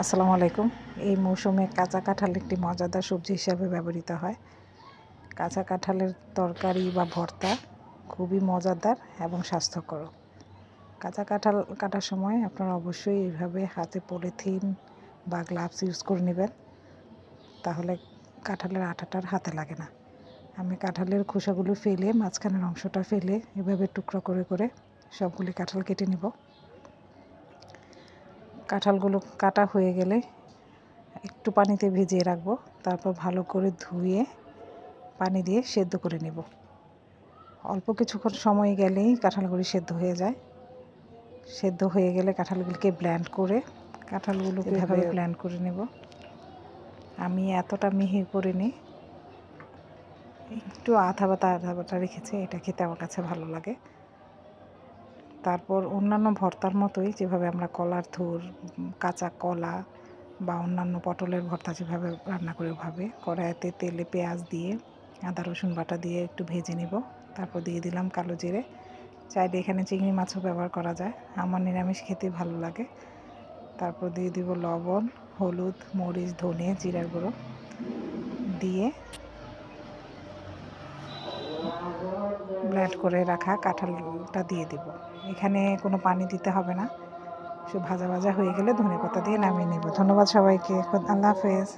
আসসালামু আলাইকুম এই মৌসুমে কাঁচা কাঁঠাল একটি মজাদার সবজি হিসাবে ব্যবহৃত হয় কাঁচা কাঁঠালের তরকারি বা ভর্তা খুবই মজাদার এবং স্বাস্থ্যকর কাঁচা কাঁঠাল কাটার সময় আপনারা অবশ্যই এইভাবে হাতে পলিথিন বা গ্লাভস ইউজ করে নেবেন তাহলে কাঁঠালের আঠাটার হাতে লাগে না আমি কাঁঠালের খোসাগুলো ফেলে মাঝখানের অংশটা ফেলে এভাবে টুকরো করে করে সবগুলি কাঁঠাল কেটে নেব কাঁঠালগুলো কাটা হয়ে গেলে একটু পানিতে ভিজিয়ে রাখবো তারপর ভালো করে ধুয়ে পানি দিয়ে সেদ্ধ করে নেব অল্প কিছুক্ষণ সময় গেলেই কাঁঠালগুলি সেদ্ধ হয়ে যায় সেদ্ধ হয়ে গেলে কাঁঠালগুলিকে ব্ল্যান্ড করে কাঁঠালগুলো এভাবে ব্ল্যান্ড করে নেব আমি এতটা মিহি করে নিই একটু আধা বাতা আধা বাতা রেখেছি এটা খেতে আমার কাছে ভালো লাগে তারপর অন্যান্য ভর্তার মতোই যেভাবে আমরা কলার থুর কাঁচা কলা বা অন্যান্য পটলের ভর্তা যেভাবে রান্না করে ওভাবে কড়াইতে তেলে পেঁয়াজ দিয়ে আদা রসুন বাটা দিয়ে একটু ভেজে নিব তারপর দিয়ে দিলাম কালো জিরে চাইলে এখানে চিংড়ি মাছও ব্যবহার করা যায় আমার নিরামিষ খেতে ভালো লাগে তারপর দিয়ে দিব লবণ হলুদ মরিচ ধনে জিরার গুঁড়ো দিয়ে গ্রেট করে রাখা কাঁঠালটা দিয়ে দিব এখানে কোনো পানি দিতে হবে না সে ভাজা ভাজা হয়ে গেলে ধনে পাতা দিয়ে নামিয়ে নেব ধন্যবাদ সবাইকে আল্লাহ হাফেজ